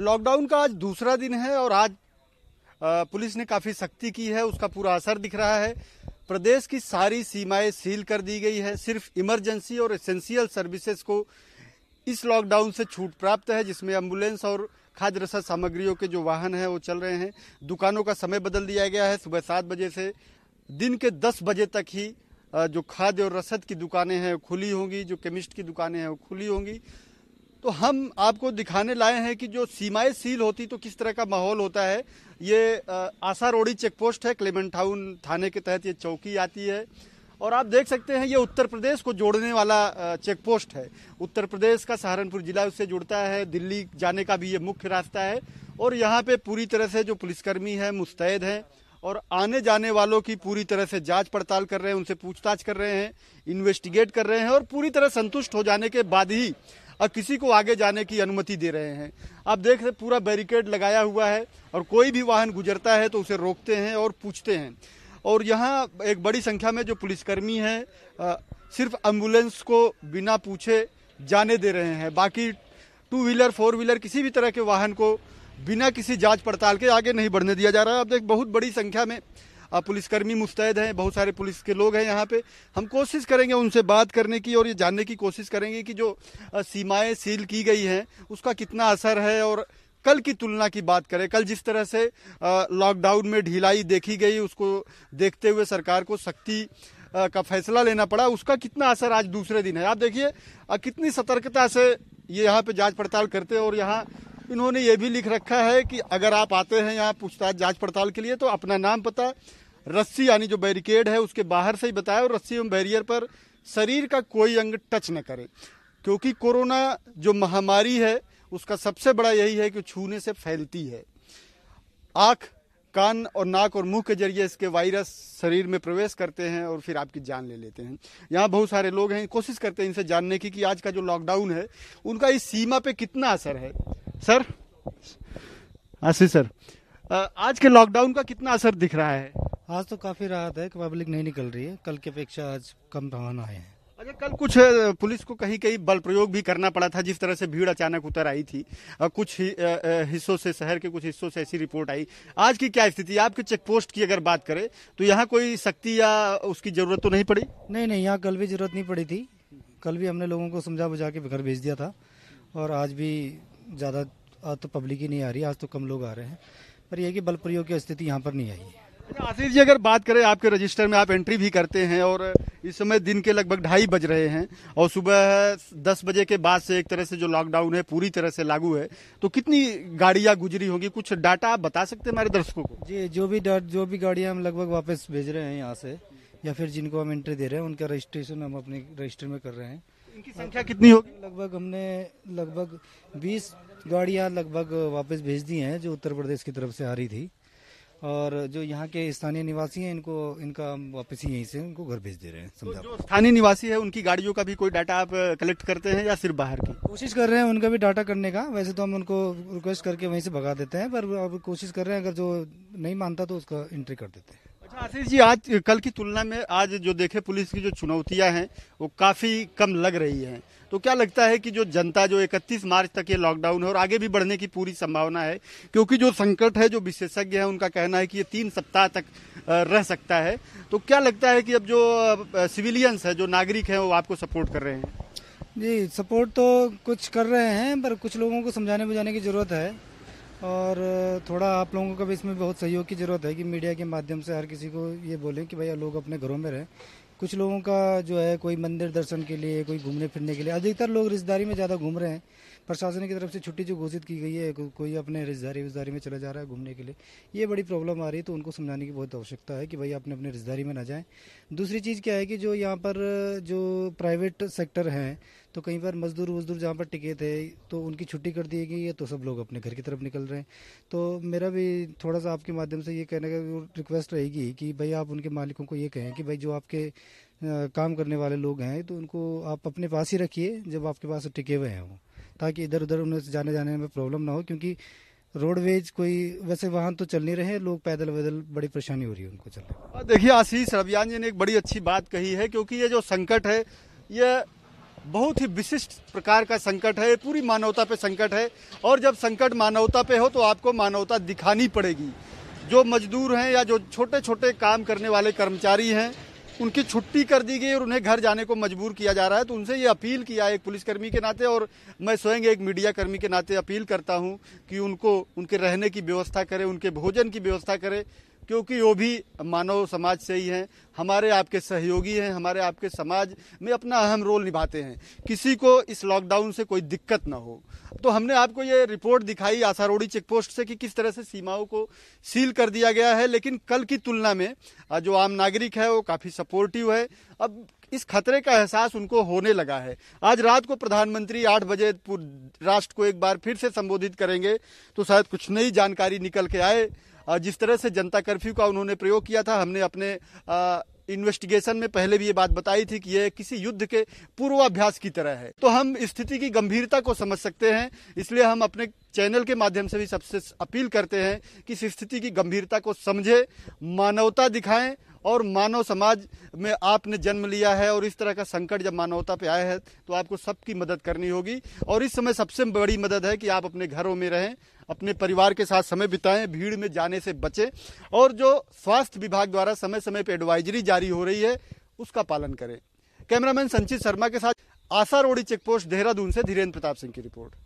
lockdown का आज दूसरा दिन है और आज पुलिस ने काफ़ी सख्ती की है उसका पूरा असर दिख रहा है प्रदेश की सारी सीमाएं सील कर दी गई है सिर्फ इमरजेंसी और एसेंशियल सर्विसेज को इस लॉकडाउन से छूट प्राप्त है जिसमें एम्बुलेंस और खाद्य रसद सामग्रियों के जो वाहन हैं वो चल रहे हैं दुकानों का समय बदल दिया गया है सुबह सात बजे से दिन के दस बजे तक ही जो खाद्य और रसद की दुकानें हैं खुली होंगी जो केमिस्ट की दुकानें हैं वो खुली होंगी तो हम आपको दिखाने लाए हैं कि जो सीमाएं सील होती तो किस तरह का माहौल होता है ये आशा रोड़ी चेक पोस्ट है क्लेमेंट टाउन थाने के तहत ये चौकी आती है और आप देख सकते हैं ये उत्तर प्रदेश को जोड़ने वाला चेक पोस्ट है उत्तर प्रदेश का सहारनपुर जिला उससे जुड़ता है दिल्ली जाने का भी ये मुख्य रास्ता है और यहाँ पे पूरी तरह से जो पुलिसकर्मी है मुस्तैद हैं और आने जाने वालों की पूरी तरह से जांच पड़ताल कर रहे हैं उनसे पूछताछ कर रहे हैं इन्वेस्टिगेट कर रहे हैं और पूरी तरह संतुष्ट हो जाने के बाद ही और किसी को आगे जाने की अनुमति दे रहे हैं आप देख रहे पूरा बैरिकेड लगाया हुआ है और कोई भी वाहन गुजरता है तो उसे रोकते हैं और पूछते हैं और यहाँ एक बड़ी संख्या में जो पुलिसकर्मी हैं सिर्फ एम्बुलेंस को बिना पूछे जाने दे रहे हैं बाकी टू व्हीलर फोर व्हीलर किसी भी तरह के वाहन को बिना किसी जांच पड़ताल के आगे नहीं बढ़ने दिया जा रहा है आप देख बहुत बड़ी संख्या में पुलिसकर्मी मुस्तैद हैं बहुत सारे पुलिस के लोग हैं यहाँ पे हम कोशिश करेंगे उनसे बात करने की और ये जानने की कोशिश करेंगे कि जो सीमाएँ सील की गई हैं उसका कितना असर है और कल की तुलना की बात करें कल जिस तरह से लॉकडाउन में ढिलाई देखी गई उसको देखते हुए सरकार को सख्ती का फैसला लेना पड़ा उसका कितना असर आज दूसरे दिन है आप देखिए कितनी सतर्कता से ये यहाँ पे जांच पड़ताल करते हैं और यहाँ इन्होंने ये भी लिख रखा है कि अगर आप आते हैं यहाँ पूछताछ जांच पड़ताल के लिए तो अपना नाम पता रस्सी यानी जो बैरिकेड है उसके बाहर से ही बताए और रस्सी एवं बैरियर पर शरीर का कोई अंग टच न करे क्योंकि कोरोना जो महामारी है उसका सबसे बड़ा यही है कि छूने से फैलती है आँख कान और नाक और मुंह के जरिए इसके वायरस शरीर में प्रवेश करते हैं और फिर आपकी जान ले लेते हैं यहाँ बहुत सारे लोग हैं कोशिश करते हैं इनसे जानने की कि आज का जो लॉकडाउन है उनका इस सीमा पे कितना असर है सर आशीष हाँ, सर आज के लॉकडाउन का कितना असर दिख रहा है आज तो काफी राहत है कि पब्लिक नहीं निकल रही है कल की अपेक्षा आज कम रवाना है अच्छा कल कुछ पुलिस को कहीं कहीं बल प्रयोग भी करना पड़ा था जिस तरह से भीड़ अचानक उतर आई थी कुछ हिस्सों से शहर के कुछ हिस्सों से ऐसी रिपोर्ट आई आज की क्या स्थिति आपके चेक पोस्ट की अगर बात करें तो यहाँ कोई सख्ती या उसकी जरूरत तो नहीं पड़ी नहीं नहीं यहाँ कल भी जरूरत नहीं पड़ी थी कल भी हमने लोगों को समझा बुझा के घर भेज दिया था और आज भी ज़्यादा आज तो पब्लिक ही नहीं आ रही आज तो कम लोग आ रहे हैं पर यह कि बल प्रयोग की स्थिति यहाँ पर नहीं आई है अच्छा, आशीष जी अगर बात करें आपके रजिस्टर में आप एंट्री भी करते हैं और इस समय दिन के लगभग ढाई बज रहे हैं और सुबह दस बजे के बाद से एक तरह से जो लॉकडाउन है पूरी तरह से लागू है तो कितनी गाड़ियां गुजरी होगी कुछ डाटा आप बता सकते हैं हमारे दर्शकों को जी जो भी जो भी गाड़ियां हम लगभग वापस भेज रहे हैं यहाँ से या फिर जिनको हम एंट्री दे रहे हैं उनका रजिस्ट्रेशन हम अपने रजिस्टर में कर रहे हैं इनकी संख्या कितनी होगी लगभग हमने लगभग 20 गाड़ियां लगभग वापस भेज दी हैं जो उत्तर प्रदेश की तरफ से आ रही थी और जो यहाँ के स्थानीय निवासी हैं इनको इनका हम वापस ही यहीं से उनको घर भेज दे रहे हैं समझा तो स्थानीय निवासी है उनकी गाड़ियों का भी कोई डाटा आप कलेक्ट करते हैं या सिर्फ बाहर की कोशिश कर रहे हैं उनका भी डाटा करने का वैसे तो हम उनको रिक्वेस्ट करके वहीं से भगा देते हैं पर अब कोशिश कर रहे हैं अगर जो नहीं मानता तो उसका एंट्री कर देते हैं अच्छा आशीष जी आज कल की तुलना में आज जो देखे पुलिस की जो चुनौतियां हैं वो काफ़ी कम लग रही हैं तो क्या लगता है कि जो जनता जो 31 मार्च तक ये लॉकडाउन है और आगे भी बढ़ने की पूरी संभावना है क्योंकि जो संकट है जो विशेषज्ञ है उनका कहना है कि ये तीन सप्ताह तक रह सकता है तो क्या लगता है कि अब जो सिविलियंस है जो नागरिक हैं वो आपको सपोर्ट कर रहे हैं जी सपोर्ट तो कुछ कर रहे हैं पर कुछ लोगों को समझाने बुझाने की ज़रूरत है और थोड़ा आप लोगों का भी इसमें बहुत सहयोग की ज़रूरत है कि मीडिया के माध्यम से हर किसी को ये बोले कि भैया लोग अपने घरों में रहें कुछ लोगों का जो है कोई मंदिर दर्शन के लिए कोई घूमने फिरने के लिए अधिकतर लोग रिश्तेदारी में ज़्यादा घूम रहे हैं प्रशासन की तरफ से छुट्टी जो घोषित की गई है को, कोई अपने रिश्तेदारी विजदारी में चला जा रहा है घूमने के लिए ये बड़ी प्रॉब्लम आ रही है तो उनको समझाने की बहुत आवश्यकता है कि भाई अपने अपने रिश्तेदारी में ना जाएं दूसरी चीज़ क्या है कि जो यहाँ पर जो प्राइवेट सेक्टर हैं तो कई बार मजदूर वजदूर जहाँ पर टिके थे तो उनकी छुट्टी कर दी गई है तो सब लोग अपने घर की तरफ निकल रहे हैं तो मेरा भी थोड़ा सा आपके माध्यम से ये कहने का रिक्वेस्ट रहेगी कि भाई आप उनके मालिकों को ये कहें कि भाई जो आपके काम करने वाले लोग हैं तो उनको आप अपने पास ही रखिए जब आपके पास टिके हुए हैं वो ताकि इधर उधर उन्हें जाने जाने में प्रॉब्लम ना हो क्योंकि रोडवेज कोई वैसे वाहन तो चल नहीं रहे लोग पैदल वैदल बड़ी परेशानी हो रही है उनको चलने हाँ, देखिए आशीष रवियान जी ने एक बड़ी अच्छी बात कही है क्योंकि ये जो संकट है ये बहुत ही विशिष्ट प्रकार का संकट है पूरी मानवता पे संकट है और जब संकट मानवता पे हो तो आपको मानवता दिखानी पड़ेगी जो मजदूर हैं या जो छोटे छोटे काम करने वाले कर्मचारी हैं उनकी छुट्टी कर दी गई और उन्हें घर जाने को मजबूर किया जा रहा है तो उनसे ये अपील किया एक पुलिसकर्मी के नाते और मैं स्वयं एक मीडियाकर्मी के नाते अपील करता हूँ कि उनको उनके रहने की व्यवस्था करें उनके भोजन की व्यवस्था करें क्योंकि वो भी मानव समाज से ही हैं हमारे आपके सहयोगी हैं हमारे आपके समाज में अपना अहम रोल निभाते हैं किसी को इस लॉकडाउन से कोई दिक्कत ना हो तो हमने आपको ये रिपोर्ट दिखाई आसारोड़ी चेकपोस्ट से कि किस तरह से सीमाओं को सील कर दिया गया है लेकिन कल की तुलना में जो आम नागरिक है वो काफ़ी सपोर्टिव है अब इस खतरे का एहसास उनको होने लगा है आज रात को प्रधानमंत्री आठ बजे राष्ट्र को एक बार फिर से संबोधित करेंगे तो शायद कुछ नई जानकारी निकल के आए जिस तरह से जनता कर्फ्यू का उन्होंने प्रयोग किया था हमने अपने इन्वेस्टिगेशन में पहले भी ये बात बताई थी कि यह किसी युद्ध के पूर्वाभ्यास की तरह है तो हम स्थिति की गंभीरता को समझ सकते हैं इसलिए हम अपने चैनल के माध्यम से भी सबसे अपील करते हैं कि इस स्थिति की गंभीरता को समझें मानवता दिखाएं और मानव समाज में आपने जन्म लिया है और इस तरह का संकट जब मानवता पे आया है तो आपको सबकी मदद करनी होगी और इस समय सबसे बड़ी मदद है कि आप अपने घरों में रहें अपने परिवार के साथ समय बिताएं भीड़ में जाने से बचें और जो स्वास्थ्य विभाग द्वारा समय समय पर एडवाइजरी जारी हो रही है उसका पालन करें कैमरामैन संचित शर्मा के साथ आशा रोड़ी चेकपोस्ट देहरादून से धीरेन्द्र प्रताप सिंह की रिपोर्ट